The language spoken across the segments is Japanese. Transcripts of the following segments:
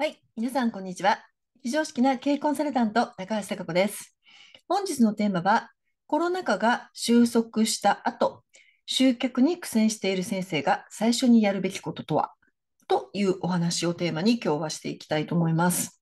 はい、皆さんこんにちは。非常識な経営コンサルタント高橋貴子です。本日のテーマはコロナ禍が収束した後、集客に苦戦している先生が最初にやるべきこととはというお話をテーマに今日はしていきたいと思います。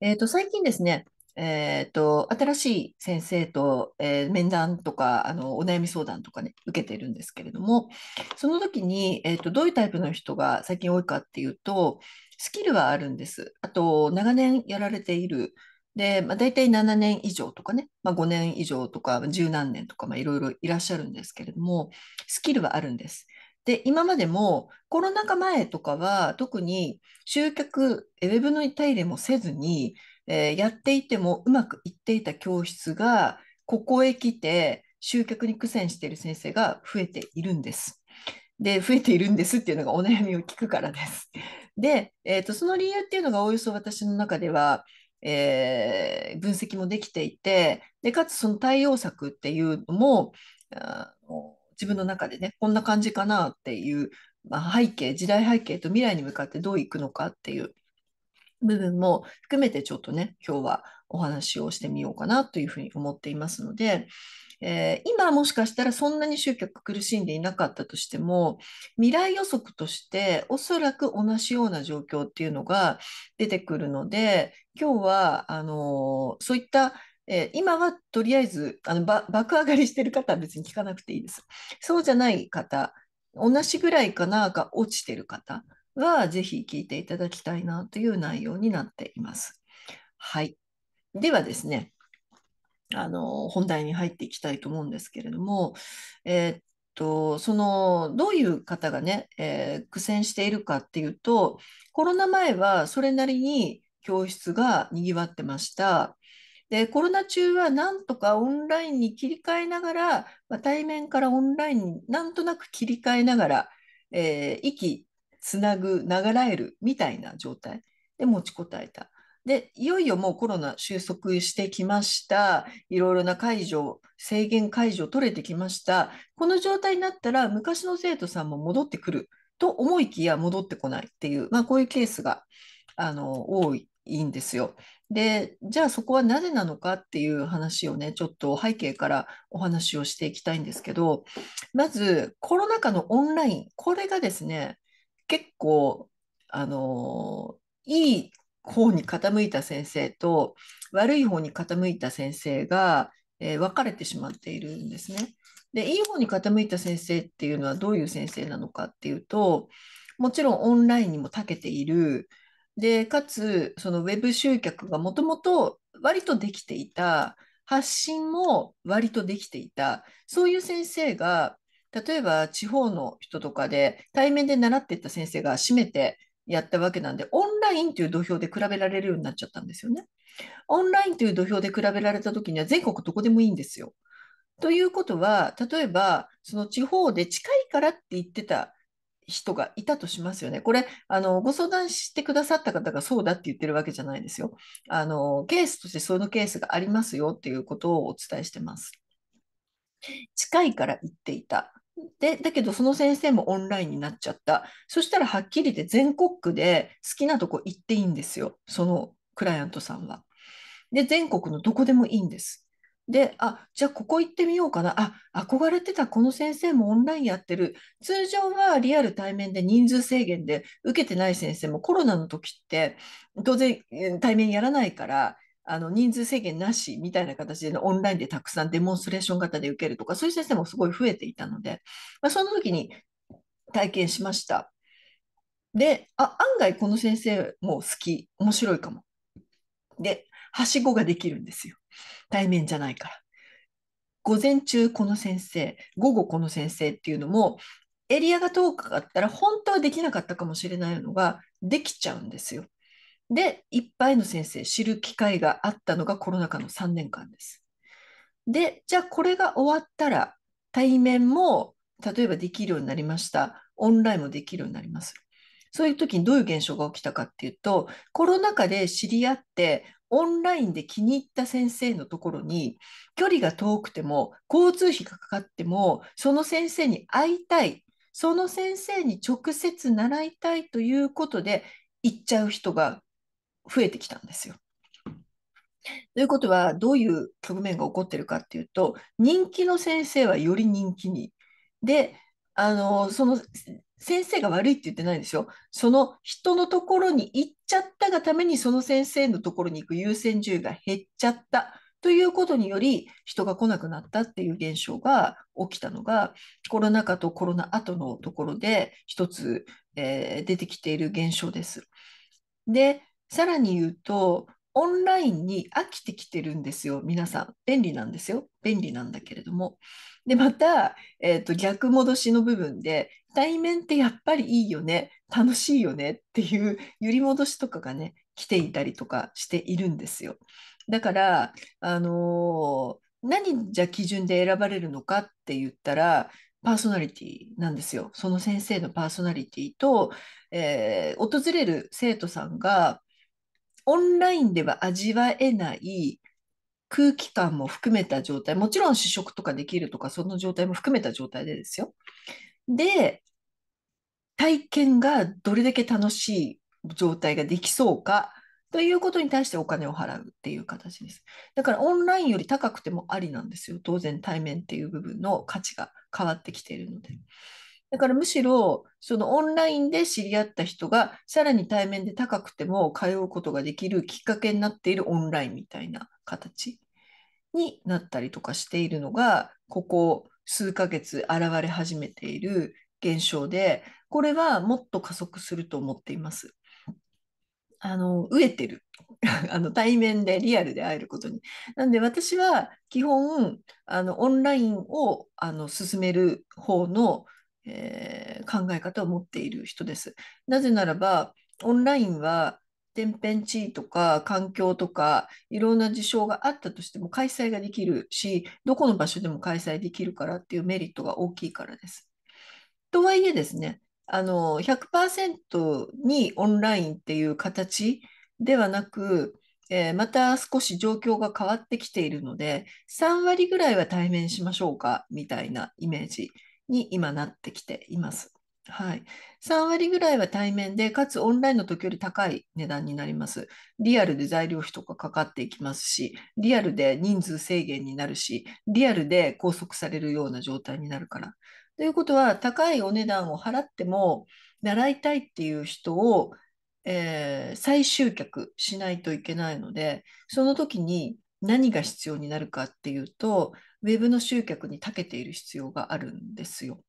えっ、ー、と最近ですね、えー、と、新しい先生と、えー、面談とか、あの、お悩み相談とかね、受けてるんですけれども、その時に、えー、と、どういうタイプの人が最近多いかっていうと、スキルはあるんです。あと、長年やられている。で、まあ、大体7年以上とかね、まあ、5年以上とか、十何年とか、まあ、いろいろいらっしゃるんですけれども、スキルはあるんです。で、今までもコロナ禍前とかは特に集客、ウェブの手入れもせずに、えー、やっていてもうまくいっていた教室がここへ来て集客に苦戦している先生が増えているんです。で増えているんですっていうのがお悩みを聞くからです。で、えーと、その理由っていうのがおおよそ私の中では、えー、分析もできていてでかつその対応策っていうのもあ自分の中でねこんな感じかなっていう、まあ、背景時代背景と未来に向かってどういくのかっていう部分も含めてちょっとね、今日はお話をしてみようかなというふうに思っていますので、えー、今もしかしたらそんなに集客苦しんでいなかったとしても、未来予測としておそらく同じような状況っていうのが出てくるので、今日は、あのー、そういった、えー、今はとりあえずあの爆上がりしてる方は別に聞かなくていいです。そうじゃない方、同じぐらいかなが落ちてる方。はぜひ聞いていただきたいなという内容になっています。はい。ではですね、あの本題に入っていきたいと思うんですけれども、えー、っとそのどういう方がね、えー、苦戦しているかっていうとコロナ前はそれなりに教室がにぎわってました。でコロナ中はなんとかオンラインに切り替えながら、まあ、対面からオンラインになんとなく切り替えながら、えー、息つなぐ流らえるみたいな状態で持ちこたえた。でいよいよもうコロナ収束してきましたいろいろな解除制限解除取れてきましたこの状態になったら昔の生徒さんも戻ってくると思いきや戻ってこないっていう、まあ、こういうケースがあの多いんですよ。でじゃあそこはなぜなのかっていう話をねちょっと背景からお話をしていきたいんですけどまずコロナ禍のオンラインこれがですね結構あのいい方に傾いた先生と悪い方に傾いた先生が、えー、分かれてしまっているんですね。でいい方に傾いた先生っていうのはどういう先生なのかっていうともちろんオンラインにも長けているでかつそのウェブ集客がもともと割とできていた発信も割とできていたそういう先生が例えば地方の人とかで対面で習っていた先生が閉めてやったわけなんでオンラインという土俵で比べられるようになっちゃったんですよね。オンラインという土俵で比べられた時には全国どこでもいいんですよ。ということは例えばその地方で近いからって言ってた人がいたとしますよね。これ、あの、ご相談してくださった方がそうだって言ってるわけじゃないですよ。あの、ケースとしてそのケースがありますよっていうことをお伝えしてます。近いから行っていた。でだけどその先生もオンラインになっちゃったそしたらはっきり言って全国区で好きなとこ行っていいんですよそのクライアントさんは。で全国のどこでもいいんです。であじゃあここ行ってみようかなあ憧れてたこの先生もオンラインやってる通常はリアル対面で人数制限で受けてない先生もコロナの時って当然対面やらないからあの人数制限なしみたいな形でのオンラインでたくさんデモンストレーション型で受けるとか、そういう先生もすごい増えていたので、まあ、その時に体験しました。で、あ、案外この先生も好き、面白いかも。で、はしごができるんですよ。対面じゃないから。午前中この先生、午後この先生っていうのも、エリアが遠かったら本当はできなかったかもしれないのができちゃうんですよ。で、いっぱいの先生、知る機会があったのがコロナ禍の3年間です。で、じゃあこれが終わったら、対面も例えばできるようになりました。オンラインもできるようになります。そういう時にどういう現象が起きたかっていうと、コロナ禍で知り合って、オンラインで気に入った先生のところに、距離が遠くても、交通費がかかっても、その先生に会いたい、その先生に直接習いたいということで、行っちゃう人が増えてきたんですよ。ということはどういう局面が起こってるかっていうと人気の先生はより人気にであのその先生が悪いって言ってないでしょその人のところに行っちゃったがためにその先生のところに行く優先順位が減っちゃったということにより人が来なくなったっていう現象が起きたのがコロナ禍とコロナ後のところで一つ、えー、出てきている現象です。でさらに言うと、オンラインに飽きてきてるんですよ、皆さん。便利なんですよ。便利なんだけれども。で、また、えーと、逆戻しの部分で、対面ってやっぱりいいよね、楽しいよねっていう揺り戻しとかがね、来ていたりとかしているんですよ。だから、あのー、何じゃ基準で選ばれるのかって言ったら、パーソナリティなんですよ。その先生のパーソナリティと、えー、訪れる生徒さんがオンラインでは味わえない空気感も含めた状態、もちろん試食とかできるとか、その状態も含めた状態でですよ。で、体験がどれだけ楽しい状態ができそうかということに対してお金を払うっていう形です。だからオンラインより高くてもありなんですよ。当然対面っていう部分の価値が変わってきているので。だからむしろ、そのオンラインで知り合った人が、さらに対面で高くても通うことができるきっかけになっているオンラインみたいな形になったりとかしているのが、ここ数ヶ月現れ始めている現象で、これはもっと加速すると思っています。あの、飢えてる。あの対面でリアルで会えることに。なんで私は基本あのオンラインをあの進める方のえー、考え方を持っている人です。なぜならば、オンラインは天変地異とか環境とかいろんな事象があったとしても開催ができるしどこの場所でも開催できるからっていうメリットが大きいからです。とはいえですねあの100%にオンラインっていう形ではなく、えー、また少し状況が変わってきているので3割ぐらいは対面しましょうかみたいなイメージに今なってきています。はい、3割ぐらいは対面で、かつオンラインの時より高い値段になります。リアルで材料費とかかかっていきますし、リアルで人数制限になるし、リアルで拘束されるような状態になるから。ということは、高いお値段を払っても、習いたいっていう人を、えー、再集客しないといけないので、その時に何が必要になるかっていうと、ウェブの集客に長けている必要があるんですよ。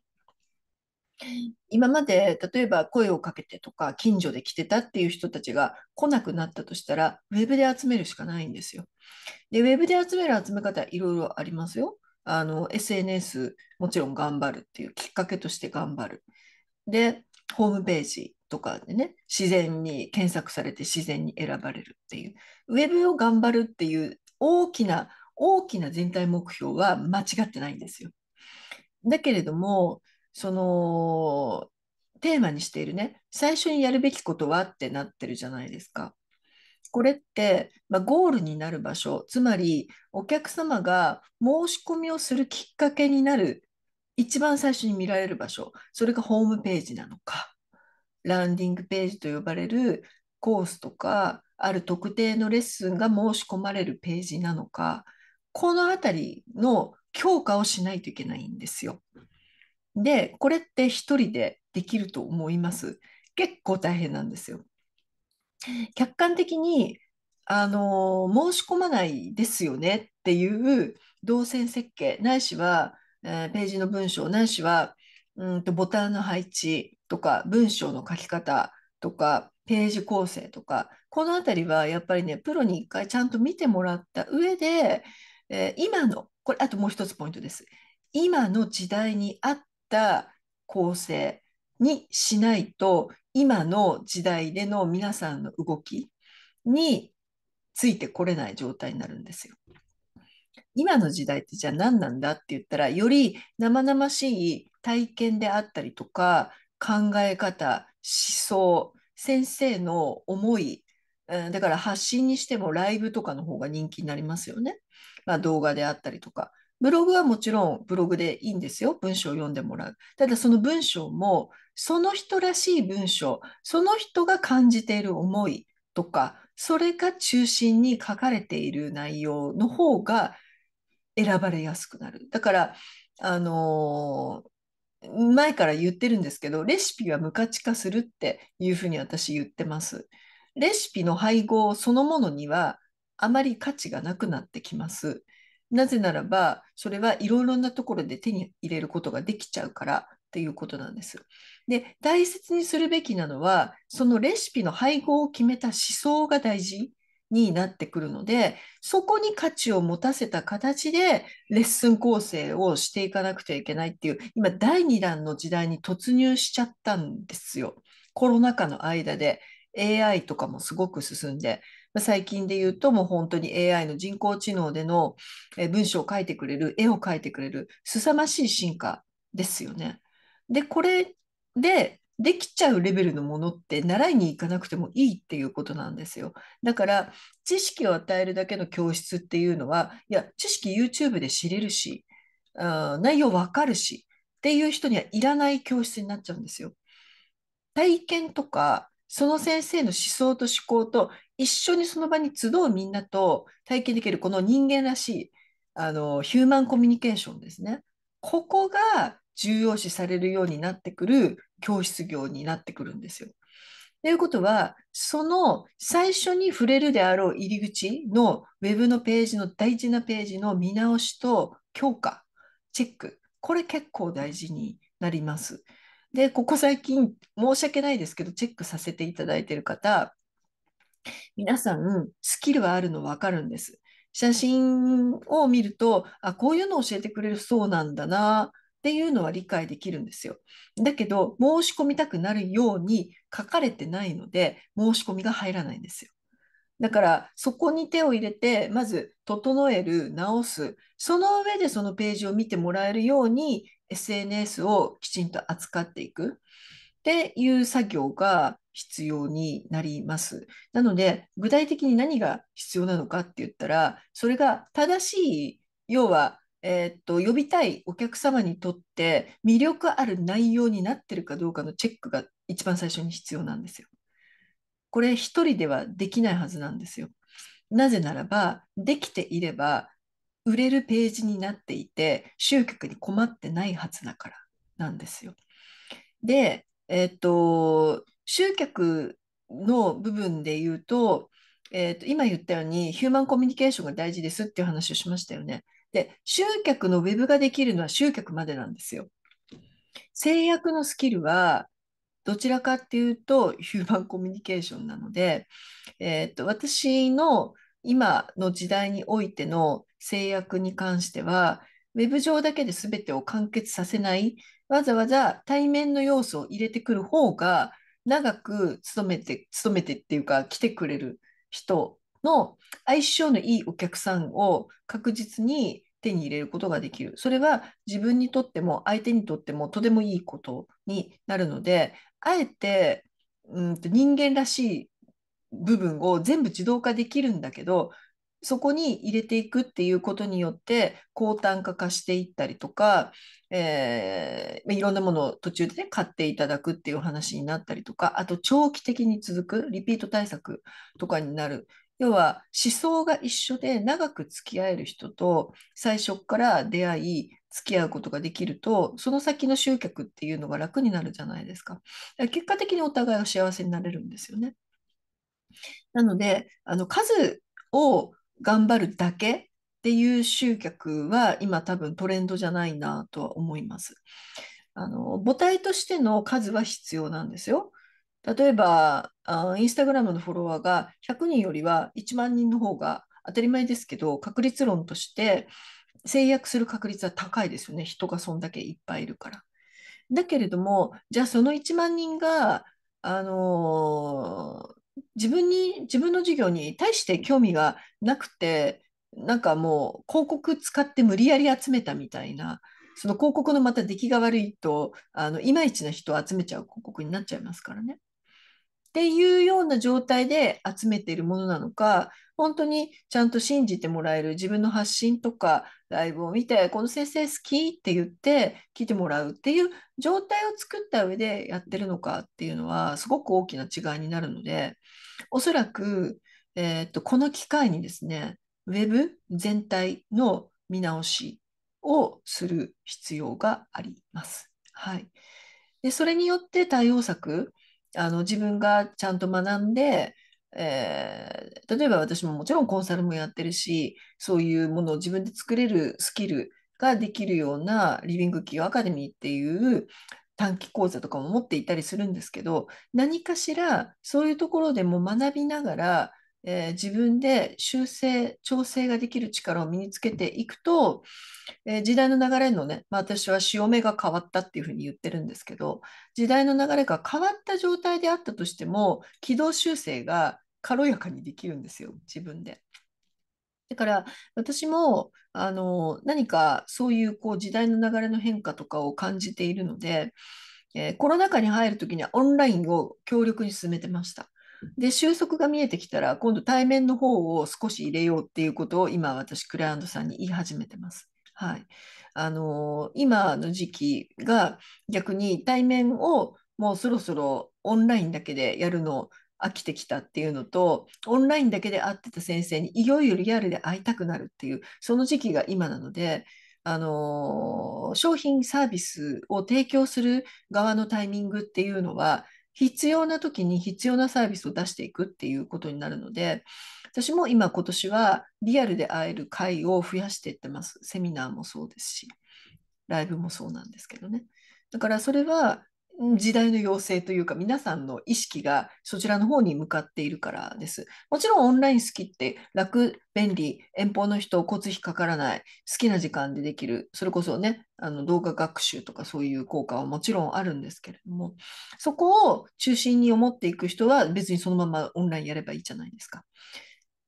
今まで例えば声をかけてとか近所で来てたっていう人たちが来なくなったとしたらウェブで集めるしかないんですよ。でウェブで集める集め方いろいろありますよ。あの SNS もちろん頑張るっていうきっかけとして頑張る。でホームページとかでね自然に検索されて自然に選ばれるっていうウェブを頑張るっていう大きな大きな全体目標は間違ってないんですよ。だけれどもそのテーマにしているね最初にやるべきことはってなってるじゃないですか。これって、まあ、ゴールになる場所つまりお客様が申し込みをするきっかけになる一番最初に見られる場所それがホームページなのかランディングページと呼ばれるコースとかある特定のレッスンが申し込まれるページなのかこの辺りの強化をしないといけないんですよ。で、これって1人でできると思います。結構大変なんですよ。客観的にあの申し込まないですよねっていう動線設計ないしは、えー、ページの文章ないしはうんとボタンの配置とか文章の書き方とかページ構成とかこの辺りはやっぱりねプロに一回ちゃんと見てもらった上でえー、今のこれあともう一つポイントです今の時代に合った構成にしないと今の時代での皆さんの動きについてこれない状態になるんですよ。今の時代ってじゃあ何なんだって言ったらより生々しい体験であったりとか考え方思想先生の思いだから発信にしてもライブとかの方が人気になりますよね。まあ、動画であったりとか。ブログはもちろんブログでいいんですよ。文章を読んでもらう。ただその文章もその人らしい文章、その人が感じている思いとか、それが中心に書かれている内容の方が選ばれやすくなる。だから、あのー前から言ってるんですけどレシピは無価値化するっていうふうに私言ってます。レシピの配合そのものにはあまり価値がなくなってきます。なぜならば、それはいろいろなところで手に入れることができちゃうからっていうことなんです。で、大切にするべきなのは、そのレシピの配合を決めた思想が大事になってくるので、そこに価値を持たせた形でレッスン構成をしていかなくちゃいけないっていう、今第2弾の時代に突入しちゃったんですよ。コロナ禍の間で AI とかもすごく進んで、最近で言うともう本当に AI の人工知能での文章を書いてくれる、絵を書いてくれる、凄まじい進化ですよね。で、これでできちゃうレベルのものって習いに行かなくてもいいっていうことなんですよ。だから知識を与えるだけの教室っていうのは、いや、知識 YouTube で知れるし、内容わかるしっていう人にはいらない教室になっちゃうんですよ。体験とかその先生の思想と思考と一緒にその場に集うみんなと体験できるこの人間らしいあのヒューマンコミュニケーションですね。ここが重要視されるようになってくる教室業になってくるんですよ。ということは、その最初に触れるであろう入り口の Web のページの大事なページの見直しと強化、チェック、これ結構大事になります。で、ここ最近、申し訳ないですけど、チェックさせていただいている方、皆さん、スキルはあるの分かるんです。写真を見ると、あ、こういうのを教えてくれるそうなんだなっていうのは理解できるんですよ。だけど、申し込みたくなるように書かれてないので、申し込みが入らないんですよ。だから、そこに手を入れて、まず整える、直す、その上でそのページを見てもらえるように SNS をきちんと扱っていくっていう作業が必要になります。なので具体的に何が必要なのかって言ったらそれが正しい要は、えー、っと呼びたいお客様にとって魅力ある内容になってるかどうかのチェックが一番最初に必要なんですよ。これ一人ではできないはずなんですよ。なぜならばできていれば売れるページになっていて集客に困ってないはずだからなんですよ。で、えっ、ー、と集客の部分で言うと,、えーと、今言ったようにヒューマンコミュニケーションが大事ですっていう話をしましたよね。で集客のウェブができるのは集客までなんですよ。制約のスキルはどちらかっていうとヒューマンコミュニケーションなので、えーと私の今の時代においての制約に関しては、ウェブ上だけで全てを完結させない、わざわざ対面の要素を入れてくる方が、長く勤めて、勤めてっていうか、来てくれる人の相性のいいお客さんを確実に手に入れることができる。それは自分にとっても相手にとってもとてもいいことになるので、あえてうんと人間らしい部分を全部自動化できるんだけど、そこに入れていくっていうことによって高単価化していったりとか、えー、いろんなものを途中で、ね、買っていただくっていう話になったりとかあと長期的に続くリピート対策とかになる要は思想が一緒で長く付き合える人と最初から出会い付き合うことができるとその先の集客っていうのが楽になるじゃないですか結果的にお互いが幸せになれるんですよねなのであの数を頑張るだけっていう集客は今多分トレンドじゃないなとは思います。あの母体としての数は必要なんですよ。例えばあインスタグラムのフォロワーが100人よりは1万人の方が当たり前ですけど確率論として制約する確率は高いですよね人がそんだけいっぱいいるから。だけれどもじゃあその1万人が、あの自分に自分の授業に対して興味がなくてなんかもう広告使って無理やり集めたみたいなその広告のまた出来が悪いとあのいまいちな人を集めちゃう広告になっちゃいますからね。っていうような状態で集めているものなのか本当にちゃんと信じてもらえる自分の発信とかライブを見てこの先生好きって言って来てもらうっていう状態を作った上でやってるのかっていうのはすごく大きな違いになるのでおそらく、えーと、この機会にですねウェブ全体の見直しをする必要があります。はい、でそれによって対応策あの自分がちゃんと学んでえー、例えば私ももちろんコンサルもやってるしそういうものを自分で作れるスキルができるようなリビングキーアカデミーっていう短期講座とかも持っていたりするんですけど何かしらそういうところでも学びながらえー、自分で修正調整ができる力を身につけていくと、えー、時代の流れのね、まあ、私は潮目が変わったっていうふうに言ってるんですけど時代の流れが変わった状態であったとしても軌道修正が軽やかにできるんですよ自分で。だから私もあの何かそういうこう時代の流れの変化とかを感じているので、えー、コロナ禍に入る時にはオンラインを強力に進めてました。で収束が見えてきたら今度対面の方を少し入れようっていうことを今私クライアントさんに言い始めてます。はい、あの今の時期が逆に対面をもうそろそろオンラインだけでやるの飽きてきたっていうのとオンラインだけで会ってた先生にいよいよリアルで会いたくなるっていうその時期が今なのであの商品サービスを提供する側のタイミングっていうのは必要な時に必要なサービスを出していくっていうことになるので私も今今年はリアルで会える会を増やしていってますセミナーもそうですしライブもそうなんですけどねだからそれは時代の要請というか皆さんの意識がそちらの方に向かっているからです。もちろんオンライン好きって楽、便利、遠方の人、交通費かからない、好きな時間でできる、それこそね、あの動画学習とかそういう効果はもちろんあるんですけれども、そこを中心に思っていく人は別にそのままオンラインやればいいじゃないですか。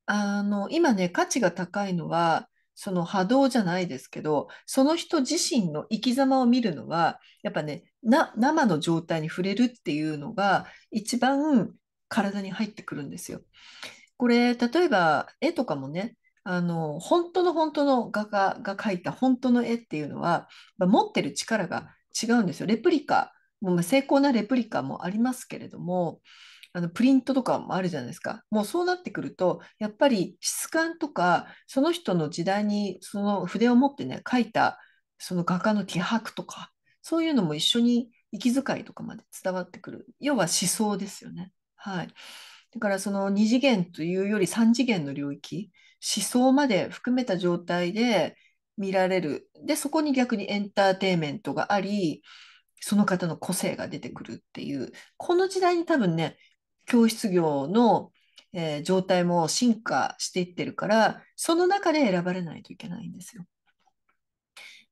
あの今ね、価値が高いのは、その波動じゃないですけどその人自身の生き様を見るのはやっぱね生の状態に触れるっていうのが一番体に入ってくるんですよ。これ例えば絵とかもねあの本当の本当の画家が描いた本当の絵っていうのは、まあ、持ってる力が違うんですよ。レプリカも成功なレプリカもありますけれどもあのプリントとかもあるじゃないですか。もうそうなってくると、やっぱり質感とか、その人の時代にその筆を持ってね、書いたその画家の気迫とか、そういうのも一緒に息遣いとかまで伝わってくる。要は思想ですよね。はい。だからその2次元というより3次元の領域、思想まで含めた状態で見られる。で、そこに逆にエンターテインメントがあり、その方の個性が出てくるっていう、この時代に多分ね、教室業の、えー、状態も進化していってるからその中で選ばれないといけないんですよ。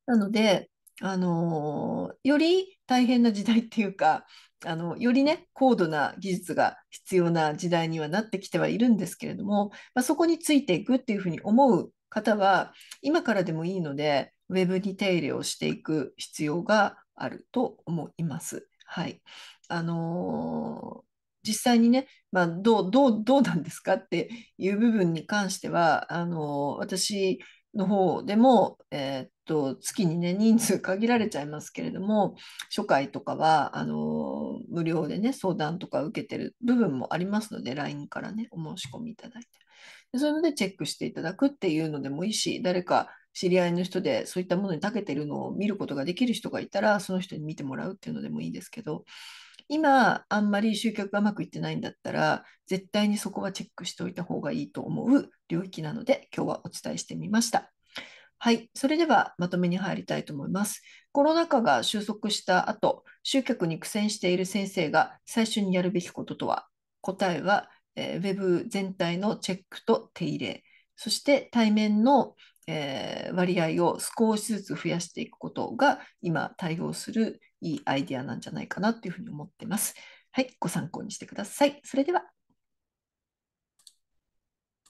なので、あのー、より大変な時代っていうかあのよりね高度な技術が必要な時代にはなってきてはいるんですけれども、まあ、そこについていくっていうふうに思う方は今からでもいいのでウェブに手入れをしていく必要があると思います。はい、あのー実際にね、まあ、どうどうどうなんですかっていう部分に関してはあの私の方でも、えー、っと月にね人数限られちゃいますけれども初回とかはあの無料でね相談とか受けてる部分もありますので LINE からねお申し込みいただいてでそういうのでチェックしていただくっていうのでもいいし誰か知り合いの人でそういったものに長けてるのを見ることができる人がいたらその人に見てもらうっていうのでもいいですけど今あんまり集客がうまくいってないんだったら絶対にそこはチェックしておいた方がいいと思う領域なので今日はお伝えしてみました。はい、それではまとめに入りたいと思います。コロナ禍が収束した後、集客に苦戦している先生が最初にやるべきこととは答えは、えー、ウェブ全体のチェックと手入れ、そして対面の、えー、割合を少しずつ増やしていくことが今対応するいいアイディアなんじゃないかなというふうに思ってます。はい、ご参考にしてください。それでは